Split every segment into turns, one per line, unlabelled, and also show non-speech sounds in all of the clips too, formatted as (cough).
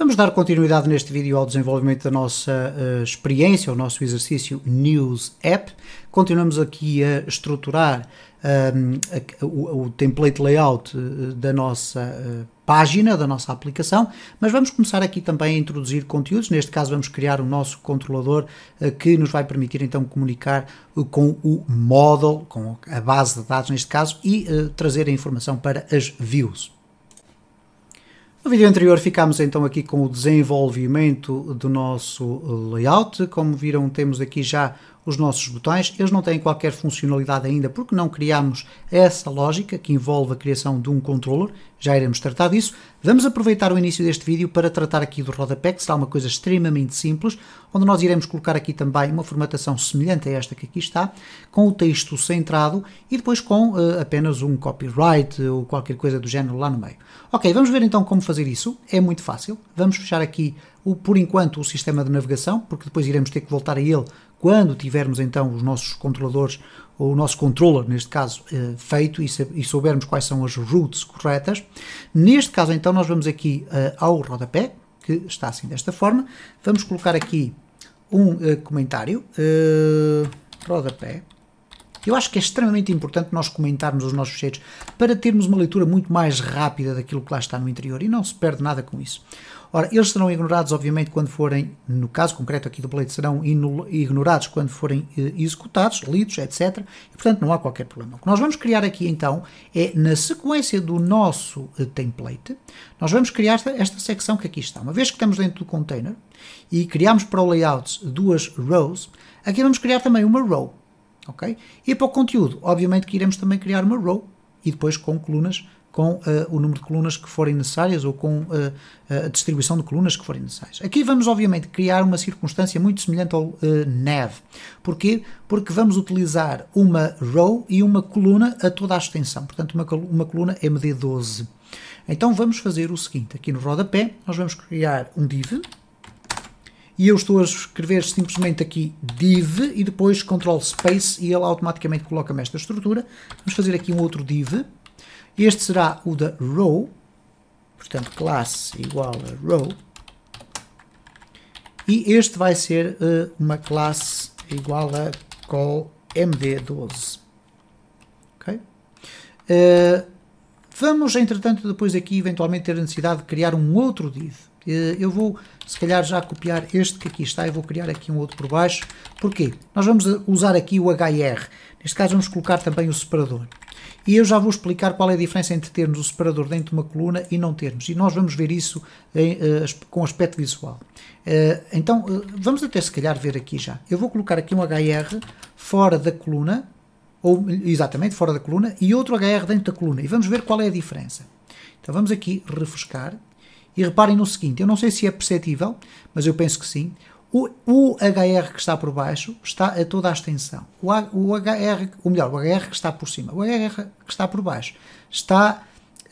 Vamos dar continuidade neste vídeo ao desenvolvimento da nossa uh, experiência, ao nosso exercício News App. Continuamos aqui a estruturar um, ehm, a, o, o, template layout eh, da nossa uh, página, da nossa aplicação, mas vamos começar aqui também a introduzir conteúdos. Neste caso, vamos criar o nosso controlador uh, que nos vai permitir então comunicar com o model, com a base de dados neste caso, e trazer a informação para as views. No vídeo anterior ficámos então aqui com o desenvolvimento do nosso layout. Como viram, temos aqui já os nossos botões. Eles não têm qualquer funcionalidade ainda porque não criamos essa lógica que envolve a criação de um controller. Já iremos tratar disso. Vamos aproveitar o início deste vídeo para tratar aqui do rodapé, que será uma coisa extremamente simples, onde nós iremos colocar aqui também uma formatação semelhante a esta que aqui está, com o texto centrado e depois com uh, apenas um copyright ou qualquer coisa do género lá no meio. Ok, vamos ver então como fazer isso. É muito fácil. Vamos fechar aqui o, por enquanto o sistema de navegação, porque depois iremos ter que voltar a ele quando tivermos então os nossos controladores, ou o nosso controller, neste caso, eh, feito e, e, soubermos quais são as routes corretas. Neste caso, então, nós vamos aqui eh, ao rodapé, que está assim desta forma. Vamos colocar aqui um eh, comentário. rodapé. Eu acho que é extremamente importante nós comentarmos os nossos fecheiros para termos uma leitura muito mais rápida daquilo que lá está no interior e não se perde nada com isso. Ora, eles serão ignorados, obviamente, quando forem, no caso concreto aqui do pleito, serão ignorados quando forem eh, executados, lidos, etc. E, portanto, não há qualquer problema. O que nós vamos criar aqui, então, é na sequência do nosso eh, template, nós vamos criar esta, esta secção que aqui está. Uma vez que estamos dentro do container e criamos para o layout duas rows, aqui vamos criar também uma row. Okay? E para o conteúdo, obviamente que iremos também criar uma row e depois com colunas com uh, o número de colunas que forem necessárias ou com uh, a distribuição de colunas que forem necessárias. Aqui vamos, obviamente, criar uma circunstância muito semelhante ao uh, nav. Porquê? Porque vamos utilizar uma row e uma coluna a toda a extensão. Portanto, uma, uma coluna é MD12. Então, vamos fazer o seguinte. Aqui no rodapé, nós vamos criar um div. E eu estou a escrever simplesmente aqui div e depois control space e ele automaticamente coloca-me esta estrutura. Vamos fazer aqui um outro div este será o da row, portanto classe igual a row, e este vai ser uh, uma classe igual a call md12. Okay? Uh, vamos, entretanto, depois aqui eventualmente ter a necessidade de criar um outro div. Uh, eu vou, se calhar, já copiar este que aqui está e vou criar aqui um outro por baixo. Porquê? Nós vamos usar aqui o hr. Neste caso vamos colocar também o separador. E eu já vou explicar qual é a diferença entre termos o separador dentro de uma coluna e não termos. E nós vamos ver isso em, eh, com aspecto visual. Eh, então, eh, vamos até se calhar ver aqui já. Eu vou colocar aqui um HR fora da coluna, ou exatamente fora da coluna, e outro HR dentro da coluna. E vamos ver qual é a diferença. Então, vamos aqui refrescar. E reparem no seguinte, eu não sei se é perceptível, mas eu penso que sim. O, o, HR que está por baixo está a toda a extensão. O, o HR, ou melhor, o HR que está por cima. O HR que está por baixo está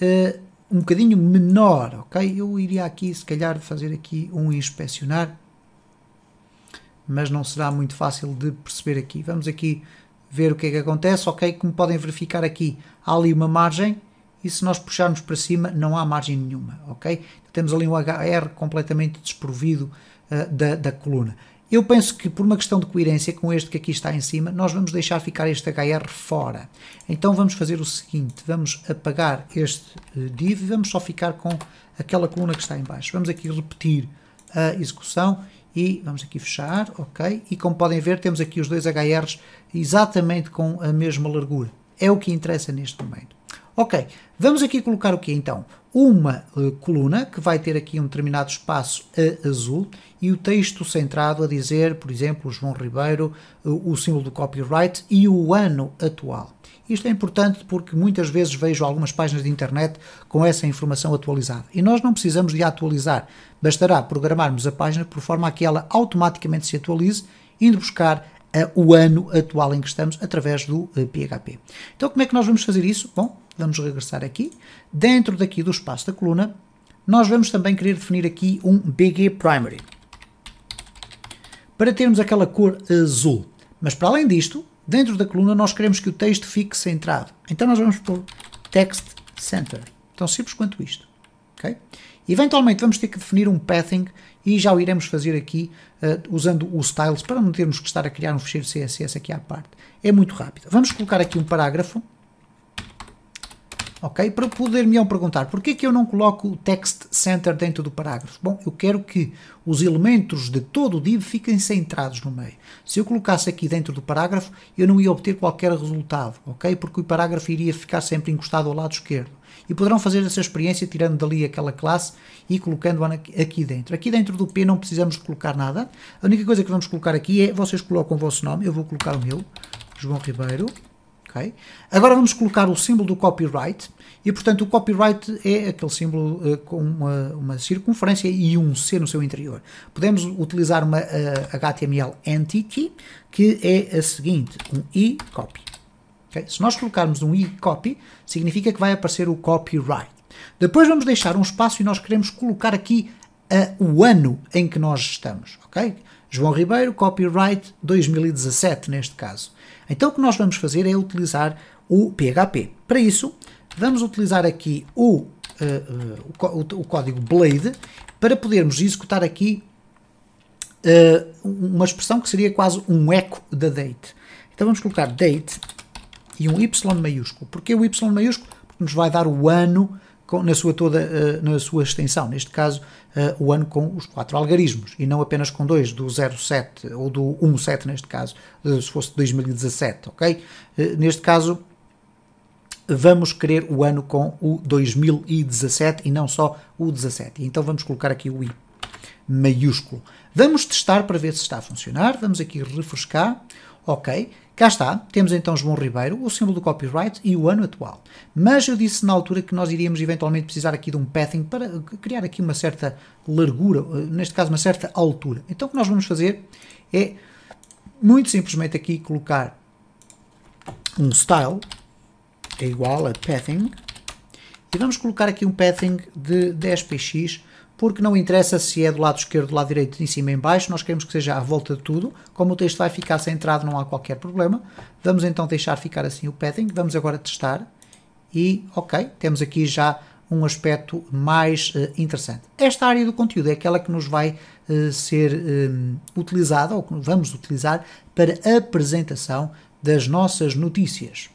uh, um bocadinho menor, ok? Eu iria aqui, se calhar, fazer aqui um inspecionar, mas não será muito fácil de perceber aqui. Vamos aqui ver o que é que acontece, ok? Como podem verificar aqui, há ali uma margem e se nós puxarmos para cima não há margem nenhuma, ok? Temos ali um HR completamente desprovido eh, da, da coluna. Eu penso que, por uma questão de coerência com este que aqui está em cima, nós vamos deixar ficar este HR fora. Então vamos fazer o seguinte, vamos apagar este eh, div e vamos só ficar com aquela coluna que está em baixo. Vamos aqui repetir a execução e vamos aqui fechar, ok? E como podem ver, temos aqui os dois HRs exatamente com a mesma largura. É o que interessa neste momento. Ok, vamos aqui colocar o que então? Uma uh, coluna que vai ter aqui um determinado espaço a eh, azul e o texto centrado a dizer, por exemplo, João Ribeiro, uh, o símbolo do copyright e o ano atual. Isto é importante porque muitas vezes vejo algumas páginas de internet com essa informação atualizada. E nós não precisamos de atualizar, bastará programarmos a página por forma a que ela automaticamente se atualize, indo buscar o ano atual em que estamos através do PHP. Eh, então, como é que nós vamos fazer isso? Bom, vamos regressar aqui. Dentro daqui do espaço da coluna, nós vamos também querer definir aqui um BG Primary para termos aquela cor azul. Mas para além disto, dentro da coluna nós queremos que o texto fique centrado. Então nós vamos pôr Text Center. Tão simples quanto isto. Okay? Eventualmente vamos ter que definir um pathing e já o iremos fazer aqui uh, usando o styles para não termos que estar a criar um fecheiro CSS aqui à parte. É muito rápido. Vamos colocar aqui um parágrafo ok? Para poder-me perguntar porquê que eu não coloco o text center dentro do parágrafo? Bom, eu quero que os elementos de todo o div fiquem centrados no meio. Se eu colocasse aqui dentro do parágrafo, eu não ia obter qualquer resultado, ok? Porque o parágrafo iria ficar sempre encostado ao lado esquerdo. E poderão fazer essa experiência tirando dali aquela classe e colocando-a aqui dentro. Aqui dentro do P não precisamos colocar nada. A única coisa que vamos colocar aqui é, vocês colocam o vosso nome, eu vou colocar o meu, João Ribeiro, Okay? Agora vamos colocar o símbolo do copyright e, portanto, o copyright é aquele símbolo uh, com uma, uma, circunferência e um C no seu interior. Podemos utilizar uma uh, eh, HTML entity que é a seguinte, um i-copy. Okay? Se nós colocarmos um i-copy, significa que vai aparecer o copyright. Depois vamos deixar um espaço e nós queremos colocar aqui uh, o ano em que nós estamos. Okay? João Ribeiro, copyright 2017, neste caso. Então o que nós vamos fazer é utilizar o PHP. Para isso, vamos utilizar aqui o, uh, o, o, código blade para podermos executar aqui uh, uma expressão que seria quase um eco da date. Então vamos colocar date e um Y maiúsculo. Porque o Y maiúsculo? Porque nos vai dar o ano com, na, sua toda, uh, na sua extensão, neste caso uh, o ano com os quatro algarismos e não apenas com dois, do 07 ou do 17 neste caso, eh, se fosse 2017, ok? neste caso vamos querer o ano com o 2017 e não só o 17. Então vamos colocar aqui o I maiúsculo. Vamos testar para ver se está a funcionar. Vamos aqui refrescar. Ok, Cá está, temos então João Ribeiro, o símbolo do copyright e o ano atual. Mas eu disse na altura que nós iríamos eventualmente precisar aqui de um pathing para eh, criar aqui uma certa largura, eh, neste caso uma certa altura. Então o que nós vamos fazer é muito simplesmente aqui colocar um style é igual a pathing e vamos colocar aqui um pathing de 10px porque não interessa se é do lado esquerdo, do lado direito, em cima, em baixo, nós queremos que seja à volta de tudo. Como o texto vai ficar centrado, não há qualquer problema. Vamos então deixar ficar assim o padding, vamos agora testar. E, ok, temos aqui já um aspecto mais uh, interessante. Esta área do conteúdo é aquela que nos vai uh, ser um, eh, utilizada, ou que vamos utilizar, para a apresentação das nossas notícias.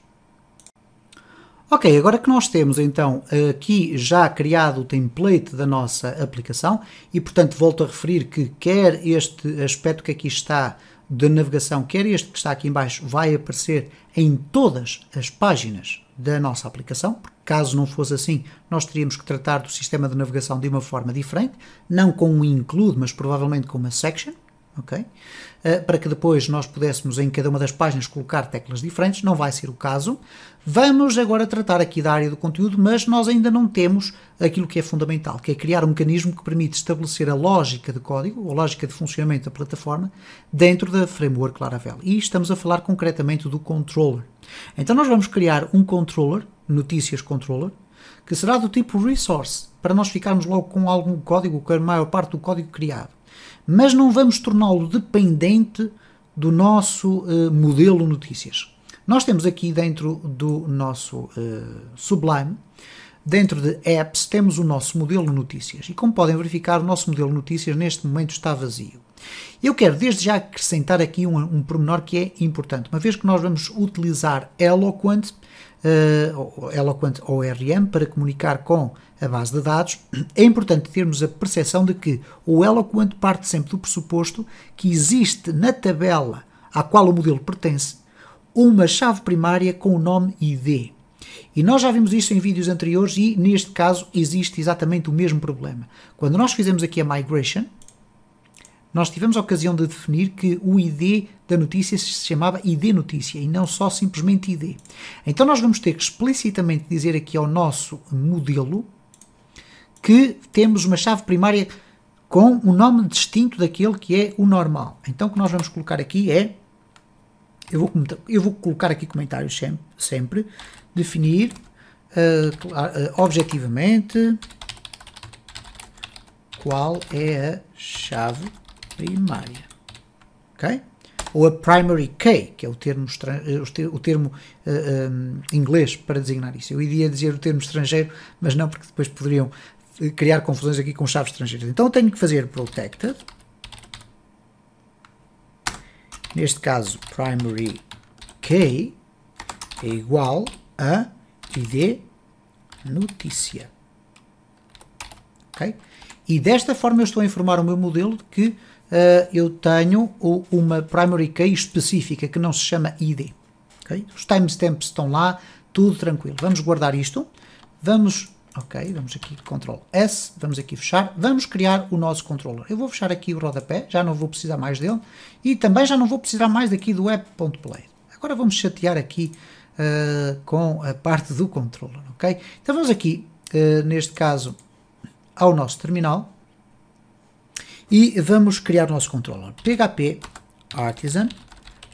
Ok, agora que nós temos então aqui já criado o template da nossa aplicação e portanto volto a referir que quer este aspecto que aqui está de navegação, quer este que está aqui embaixo, vai aparecer em todas as páginas da nossa aplicação, caso não fosse assim, nós teríamos que tratar do sistema de navegação de uma forma diferente, não com um include, mas provavelmente com uma section ok? Eh, para que depois nós pudéssemos em cada uma das páginas colocar teclas diferentes, não vai ser o caso. Vamos agora tratar aqui da área do conteúdo, mas nós ainda não temos aquilo que é fundamental, que é criar um mecanismo que permite estabelecer a lógica de código, a lógica de funcionamento da plataforma, dentro da framework Laravel. E estamos a falar concretamente do controller. Então nós vamos criar um controller, notícias controller, que será do tipo resource, para nós ficarmos logo com algum código, com a maior parte do código criado. Mas não vamos torná-lo dependente do nosso uh, modelo notícias. Nós temos aqui dentro do nosso uh, Sublime, dentro de apps, temos o nosso modelo notícias. E como podem verificar, o nosso modelo notícias neste momento está vazio. Eu quero desde já acrescentar aqui um, um pormenor que é importante. Uma vez que nós vamos utilizar Eloquent, uh, Eloquent ORM para comunicar com a base de dados, (clears throat) é importante termos a percepção de que o Eloquent parte sempre do pressuposto que existe na tabela à qual o modelo pertence uma chave primária com o nome ID. E nós já vimos isso em vídeos anteriores e neste caso existe exatamente o mesmo problema. Quando nós fizemos aqui a migration, nós tivemos a ocasião de definir que o ID da notícia se chamava ID notícia e não só simplesmente ID. Então nós vamos ter que explicitamente dizer aqui ao nosso modelo que temos uma chave primária com um nome distinto daquele que é o normal. Então o que nós vamos colocar aqui é eu vou, eu vou colocar aqui comentários sempre, sempre definir uh, uh, objetivamente qual é a chave primária. Ok? Ou a primary key, que é o termo, eh, o termo uh, eh, um, ehm, inglês para designar isso. Eu iria dizer o termo estrangeiro, mas não, porque depois poderiam eh, criar confusões aqui com chaves estrangeiras. Então eu tenho que fazer protected. Neste caso, primary key é igual a id notícia. Ok? E desta forma eu estou a informar o meu modelo de que eh, eu tenho uma primary key específica que não se chama ID. Okay? Os timestamps estão lá, tudo tranquilo. Vamos guardar isto. Vamos, ok, vamos aqui Ctrl S, vamos aqui fechar. Vamos criar o nosso controller. Eu vou fechar aqui o rodapé, já não vou precisar mais dele. E também já não vou precisar mais daqui do app.play. Agora vamos chatear aqui uh, com a parte do controller, ok? Então vamos aqui, uh, neste caso, ao nosso terminal e vamos criar o nosso controller. PHP artisan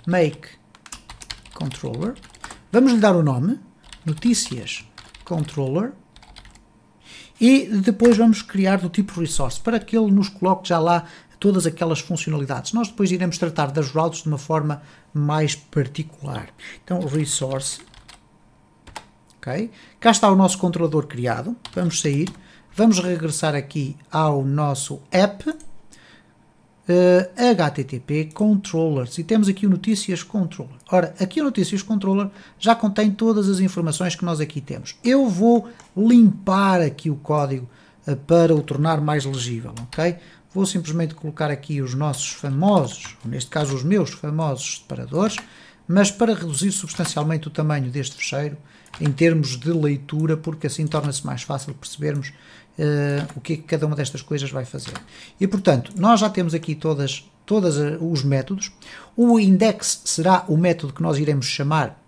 make controller. Vamos lhe dar o nome, notícias controller. E depois vamos criar do tipo resource, para que ele nos coloque já lá todas aquelas funcionalidades. Nós depois iremos tratar das routes de uma forma mais particular. Então, resource. Ok? Cá está o nosso controlador criado. Vamos sair. Vamos regressar aqui ao nosso app. HTTP eh, Controllers. E temos aqui o Notícias Controller. Ora, aqui o Notícias Controller já contém todas as informações que nós aqui temos. Eu vou limpar aqui o código eh, para o tornar mais legível, ok? Vou simplesmente colocar aqui os nossos famosos, neste caso os meus famosos separadores, mas para reduzir substancialmente o tamanho deste fecheiro em termos de leitura, porque assim torna-se mais fácil percebermos uh, o que é que cada uma destas coisas vai fazer. E portanto, nós já temos aqui todas, todos eh, os métodos. O index será o método que nós iremos chamar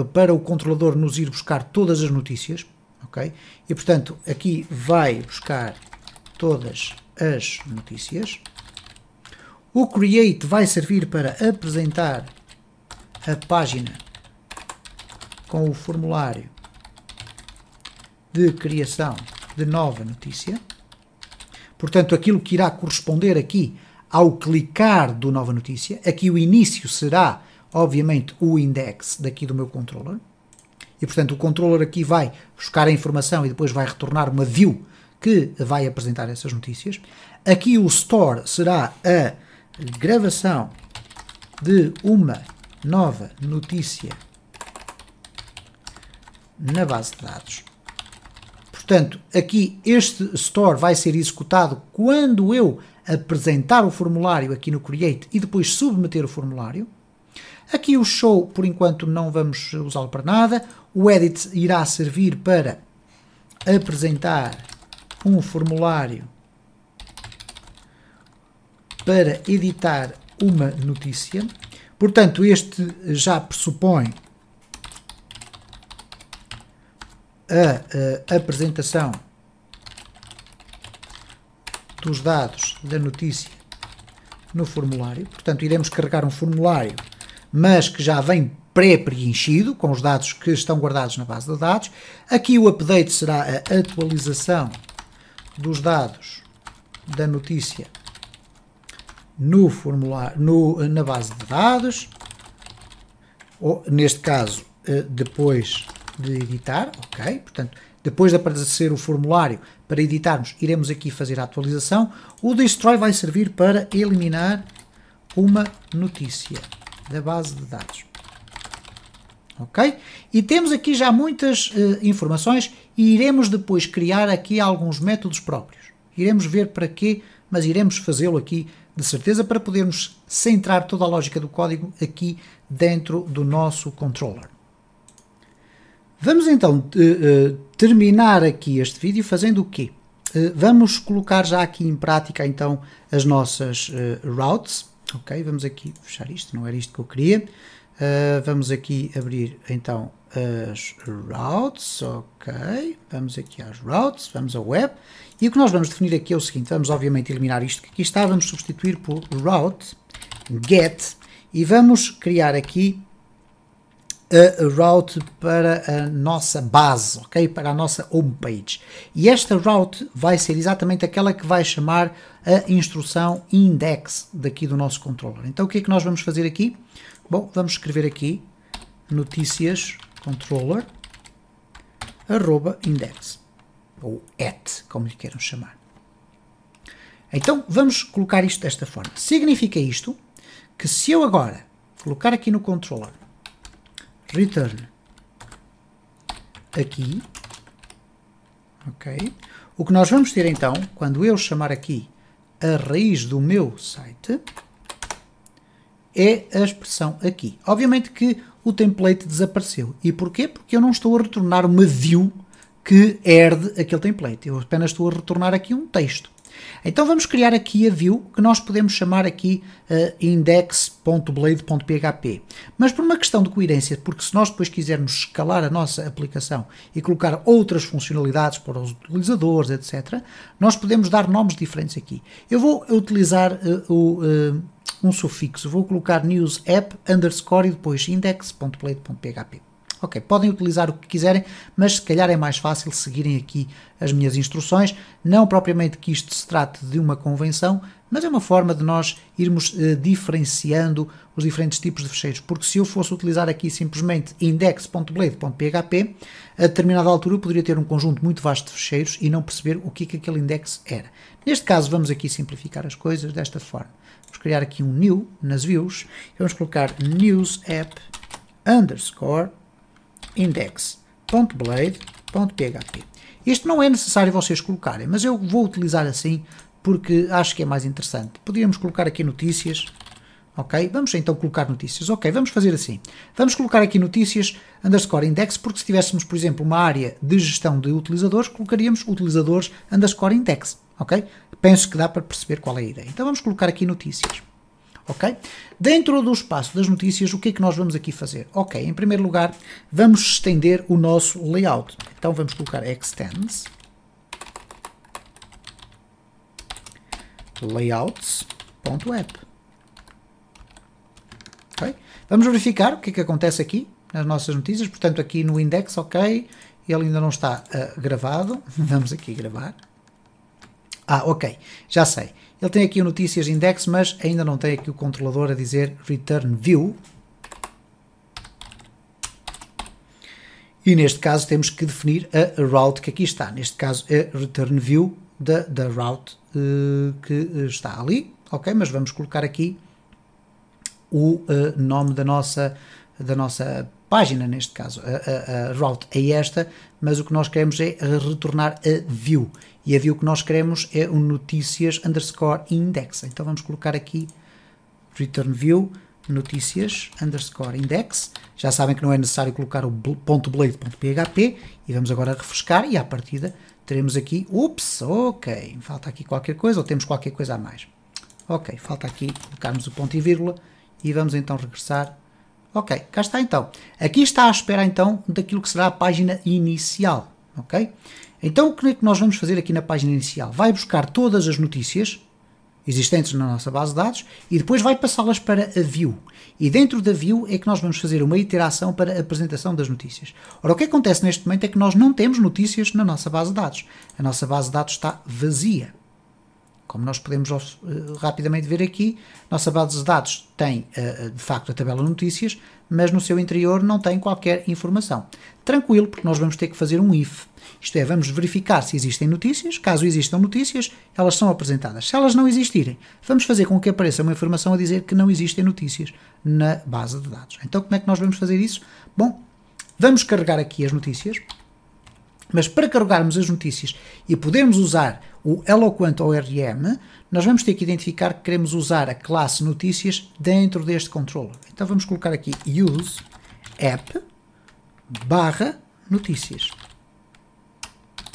uh, para o controlador nos ir buscar todas as notícias. Okay? E portanto, aqui vai buscar todas as notícias. O create vai servir para apresentar a página com o formulário de criação de nova notícia. Portanto, aquilo que irá corresponder aqui ao clicar do nova notícia, aqui o início será, obviamente, o index daqui do meu controller. E, portanto, o controller aqui vai buscar a informação e depois vai retornar uma view que vai apresentar essas notícias. Aqui o store será a gravação de uma nova notícia na base de dados. Portanto, aqui este store vai ser executado quando eu apresentar o formulário aqui no Create e depois submeter o formulário. Aqui o Show, por enquanto, não vamos usá-lo para nada. O Edit irá servir para apresentar um formulário para editar uma notícia. Portanto, este já pressupõe a, a apresentação dos dados da notícia no formulário. Portanto, iremos carregar um formulário, mas que já vem pré-preenchido, com os dados que estão guardados na base de dados. Aqui o update será a atualização dos dados da notícia no formulário, no, na base de dados, ou neste caso, eh, depois de editar, ok, portanto, depois de aparecer o formulário para editarmos, iremos aqui fazer a atualização. O Destroy vai servir para eliminar uma notícia da base de dados. Ok? E temos aqui já muitas uh, informações e iremos depois criar aqui alguns métodos próprios. Iremos ver para quê, mas iremos fazê-lo aqui de certeza para podermos centrar toda a lógica do código aqui dentro do nosso controller. Vamos então uh, terminar aqui este vídeo fazendo o quê? Uh, vamos colocar já aqui em prática então as nossas routes. Ok, vamos aqui fechar isto, não era isto que eu queria. vamos aqui abrir então as routes, ok, vamos aqui às routes, vamos à web, e o que nós vamos definir aqui é o seguinte, vamos obviamente eliminar isto que aqui está, vamos substituir por route, get, e vamos criar aqui a route para a nossa base, ok? Para a nossa homepage. E esta route vai ser exatamente aquela que vai chamar a instrução index daqui do nosso controller. Então o que é que nós vamos fazer aqui? Bom, vamos escrever aqui notícias controller arroba index ou at, como lhe queiram chamar. Então vamos colocar isto desta forma. Significa isto que se eu agora colocar aqui no controller return aqui, ok? O que nós vamos ter então, quando eu chamar aqui a raiz do meu site, é a expressão aqui. Obviamente que o template desapareceu. E porquê? Porque eu não estou a retornar uma view que herde aquele template. Eu apenas estou a retornar aqui um texto. Então vamos criar aqui a view que nós podemos chamar aqui uh, index.blade.php. Mas por uma questão de coerência, porque se nós depois quisermos escalar a nossa aplicação e colocar outras funcionalidades para os utilizadores, etc., nós podemos dar nomes diferentes aqui. Eu vou utilizar uh, o, uh, um sufixo, vou colocar news app underscore e depois index.blade.php. Ok, podem utilizar o que quiserem, mas se calhar é mais fácil seguirem aqui as minhas instruções. Não propriamente que isto se trate de uma convenção, mas é uma forma de nós irmos eh, diferenciando os diferentes tipos de fecheiros, porque se eu fosse utilizar aqui simplesmente index.blade.php, a determinada altura eu poderia ter um conjunto muito vasto de fecheiros e não perceber o que, é que aquele index era. Neste caso, vamos aqui simplificar as coisas desta forma. Vamos criar aqui um new nas views, vamos colocar news app underscore index.blade.php. Isto não é necessário vocês colocarem, mas eu vou utilizar assim porque acho que é mais interessante. Podíamos colocar aqui notícias, ok? Vamos então colocar notícias, ok? Vamos fazer assim. Vamos colocar aqui notícias underscore index, porque se tivéssemos, por exemplo, uma área de gestão de utilizadores, colocaríamos utilizadores underscore index, ok? Penso que dá para perceber qual é a ideia. Então vamos colocar aqui notícias ok? Dentro do espaço das notícias, o que é que nós vamos aqui fazer? Ok, em primeiro lugar, vamos estender o nosso layout. Então vamos colocar extends layouts.app. Okay? Vamos verificar o que é que acontece aqui nas nossas notícias. Portanto, aqui no index, ok, ele ainda não está uh, gravado. (laughs) Vamos aqui gravar. Ah, ok, já sei. Ele tem aqui o notícias index, mas ainda não tem aqui o controlador a dizer return view. E neste caso temos que definir a route que aqui está. Neste caso é return view da, da route uh, que está ali. Ok, mas vamos colocar aqui o uh, nome da nossa, da nossa página, neste caso, a, a, a route é esta, mas o que nós queremos é retornar a view. E a view que nós queremos é o notícias underscore index. Então vamos colocar aqui return view notícias underscore index. Já sabem que não é necessário colocar o ponto .blade.php e vamos agora refrescar e à partida teremos aqui, ups, ok, falta aqui qualquer coisa ou temos qualquer coisa a mais. Ok, falta aqui colocarmos o ponto e vírgula e vamos então regressar Ok, cá está então. Aqui está à espera então daquilo que será a página inicial, ok? Então o que é que nós vamos fazer aqui na página inicial? Vai buscar todas as notícias existentes na nossa base de dados e depois vai passá-las para a view. E dentro da view é que nós vamos fazer uma iteração para a apresentação das notícias. Ora, o que acontece neste momento é que nós não temos notícias na nossa base de dados. A nossa base de dados está vazia. Como nós podemos uh, rapidamente ver aqui, nossa base de dados tem uh, de facto a tabela notícias, mas no seu interior não tem qualquer informação. Tranquilo, porque nós vamos ter que fazer um if. Isto é, vamos verificar se existem notícias. Caso existam notícias, elas são apresentadas. Se elas não existirem, vamos fazer com que apareça uma informação a dizer que não existem notícias na base de dados. Então, como é que nós vamos fazer isso? Bom, vamos carregar aqui as notícias. Mas para carregarmos as notícias e podermos usar o Eloquent ORM, nós vamos ter que identificar que queremos usar a classe notícias dentro deste controller. Então vamos colocar aqui use app barra notícias,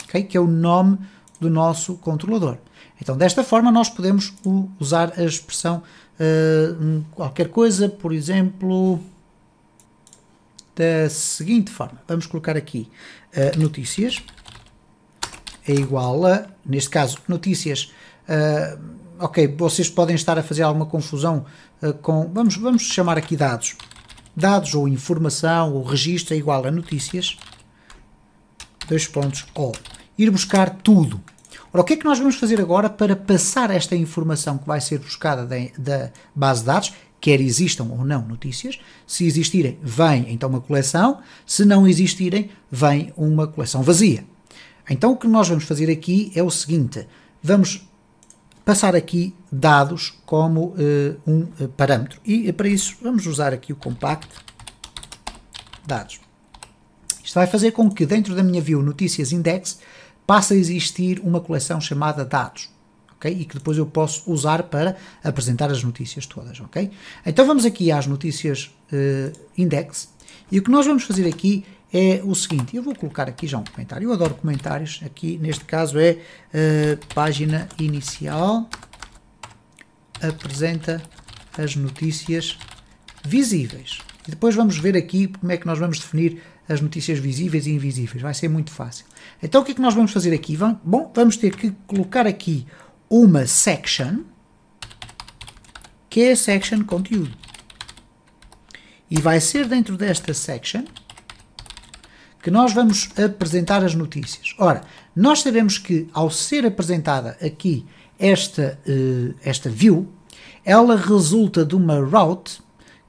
okay? que é o nome do nosso controlador. Então desta forma nós podemos usar a expressão uh, qualquer coisa, por exemplo, da seguinte forma. Vamos colocar aqui uh, notícias é igual a, neste caso, notícias. Uh, ok, vocês podem estar a fazer alguma confusão uh, com. Vamos, vamos chamar aqui dados. Dados ou informação ou registro é igual a notícias. Dois pontos. O. Ir buscar tudo. Ora, o que é que nós vamos fazer agora para passar esta informação que vai ser buscada da base de dados quer existam ou não notícias. Se existirem, vem então uma coleção, se não existirem, vem uma coleção vazia. Então o que nós vamos fazer aqui é o seguinte: vamos passar aqui dados como uh, um uh, parâmetro. E eh, para isso vamos usar aqui o compact dados. Isto vai fazer com que dentro da minha view notícias index passe a existir uma coleção chamada dados. E que depois eu posso usar para apresentar as notícias todas, ok? Então vamos aqui às notícias uh, index e o que nós vamos fazer aqui é o seguinte, eu vou colocar aqui já um comentário, eu adoro comentários, aqui neste caso é uh, página inicial apresenta as notícias visíveis. E depois vamos ver aqui como é que nós vamos definir as notícias visíveis e invisíveis. Vai ser muito fácil. Então o que é que nós vamos fazer aqui? Bom, vamos ter que colocar aqui uma section, que é a section conteúdo. E vai ser dentro desta section que nós vamos apresentar as notícias. Ora, nós sabemos que ao ser apresentada aqui esta, eh, esta view, ela resulta de uma route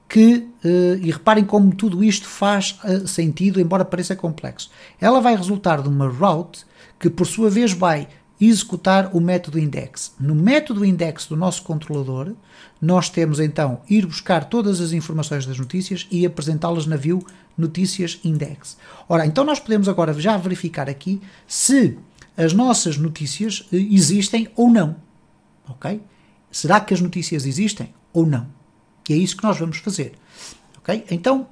que, eh, e reparem como tudo isto faz eh, sentido, embora pareça complexo, ela vai resultar de uma route que por sua vez vai executar o método index. No método index do nosso controlador, nós temos então ir buscar todas as informações das notícias e apresentá-las na view notícias index. Ora, então nós podemos agora já verificar aqui se as nossas notícias eh, existem ou não. Ok? Será que as notícias existem ou não? E é isso que nós vamos fazer. Ok? Então,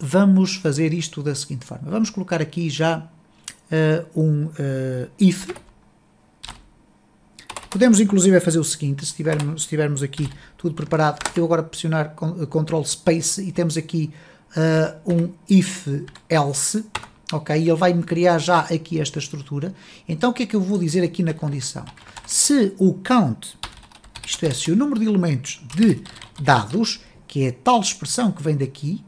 vamos fazer isto da seguinte forma. Vamos colocar aqui já uh, um uh, if Podemos inclusive fazer o seguinte, se tivermos, se tivermos aqui tudo preparado, eu agora pressionar Ctrl eh, Space e temos aqui uh, um if else, ok? E ele vai-me criar já aqui esta estrutura. Então o que é que eu vou dizer aqui na condição? Se o count, isto é, se o número de elementos de dados, que é tal expressão que vem daqui,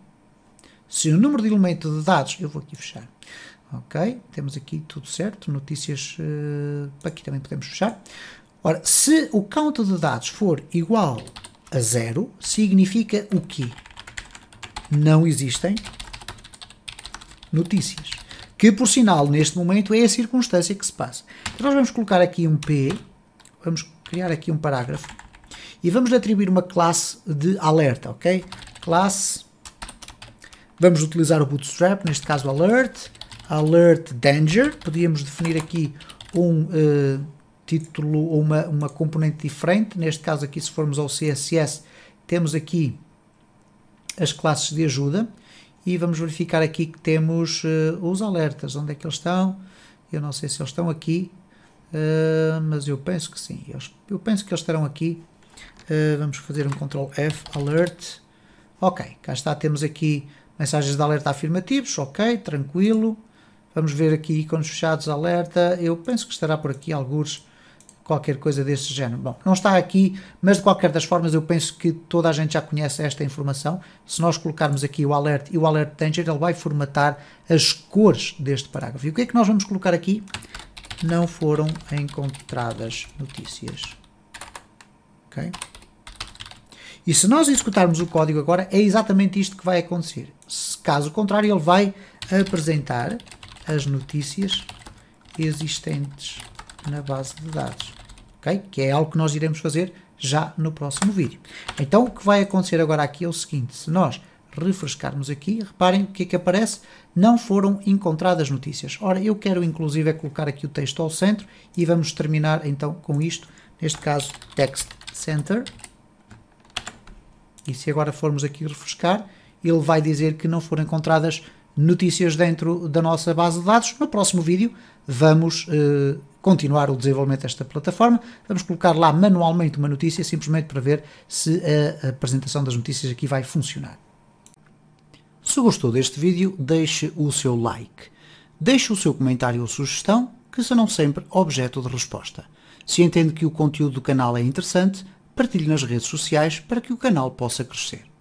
se o número de elementos de dados, eu vou aqui fechar, ok? Temos aqui tudo certo, notícias, uh, aqui também podemos fechar. Ora, se o count de dados for igual a zero, significa o quê? Não existem notícias. Que, por sinal, neste momento é a circunstância que se passa. Então, nós vamos colocar aqui um P, vamos criar aqui um parágrafo e vamos atribuir uma classe de alerta, ok? Classe, vamos utilizar o Bootstrap, neste caso alert, alert danger, podíamos definir aqui um... Uh, título ou uma, uma componente diferente. Neste caso aqui, se formos ao CSS, temos aqui as classes de ajuda e vamos verificar aqui que temos uh, os alertas. Onde é que eles estão? Eu não sei se eles estão aqui, uh, mas eu penso que sim. Eu, eu penso que eles estarão aqui. Uh, vamos fazer um Ctrl F, Alert. Ok, cá está, temos aqui mensagens de alerta afirmativos, ok, tranquilo. Vamos ver aqui ícones fechados, alerta. Eu penso que estará por aqui alguns qualquer coisa desse género. Bom, não está aqui, mas de qualquer das formas eu penso que toda a gente já conhece esta informação. Se nós colocarmos aqui o alert e o alert danger, ele vai formatar as cores deste parágrafo. E o que é que nós vamos colocar aqui? Não foram encontradas notícias. Ok? E se nós executarmos o código agora, é exatamente isto que vai acontecer. Se, caso contrário, ele vai apresentar as notícias existentes na base de dados. Que é algo que nós iremos fazer já no próximo vídeo. Então, o que vai acontecer agora aqui é o seguinte, se nós refrescarmos aqui, reparem o que é que aparece, não foram encontradas notícias. Ora, eu quero inclusive é colocar aqui o texto ao centro e vamos terminar então com isto, neste caso text center. E se agora formos aqui refrescar, ele vai dizer que não foram encontradas notícias dentro da nossa base de dados. No próximo vídeo vamos eh, continuar o desenvolvimento desta plataforma. Vamos colocar lá manualmente uma notícia, simplesmente para ver se a apresentação das notícias aqui vai funcionar. Se gostou deste vídeo, deixe o seu like. Deixe o seu comentário ou sugestão, que serão sempre objeto de resposta. Se entende que o conteúdo do canal é interessante, partilhe nas redes sociais para que o canal possa crescer.